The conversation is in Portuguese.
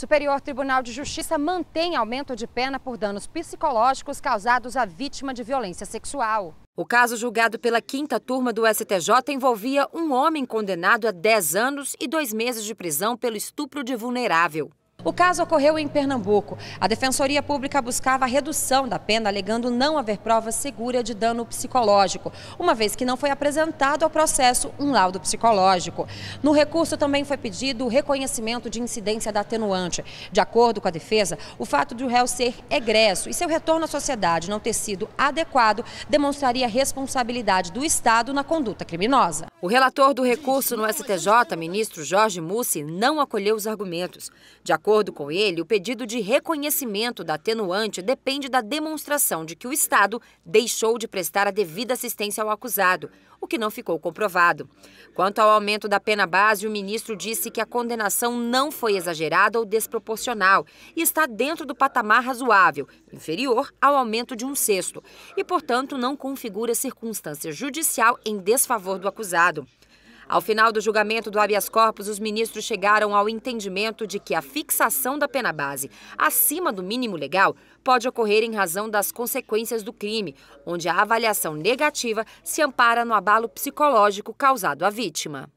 Superior Tribunal de Justiça mantém aumento de pena por danos psicológicos causados à vítima de violência sexual. O caso julgado pela quinta turma do STJ envolvia um homem condenado a 10 anos e dois meses de prisão pelo estupro de vulnerável. O caso ocorreu em Pernambuco. A Defensoria Pública buscava a redução da pena, alegando não haver prova segura de dano psicológico, uma vez que não foi apresentado ao processo um laudo psicológico. No recurso também foi pedido o reconhecimento de incidência da atenuante. De acordo com a defesa, o fato de o réu ser egresso e seu retorno à sociedade não ter sido adequado demonstraria responsabilidade do Estado na conduta criminosa. O relator do recurso no STJ, ministro Jorge Mussi, não acolheu os argumentos. De acordo acordo com ele, o pedido de reconhecimento da atenuante depende da demonstração de que o Estado deixou de prestar a devida assistência ao acusado, o que não ficou comprovado. Quanto ao aumento da pena base, o ministro disse que a condenação não foi exagerada ou desproporcional e está dentro do patamar razoável, inferior ao aumento de um sexto, e, portanto, não configura circunstância judicial em desfavor do acusado. Ao final do julgamento do habeas corpus, os ministros chegaram ao entendimento de que a fixação da pena base acima do mínimo legal pode ocorrer em razão das consequências do crime, onde a avaliação negativa se ampara no abalo psicológico causado à vítima.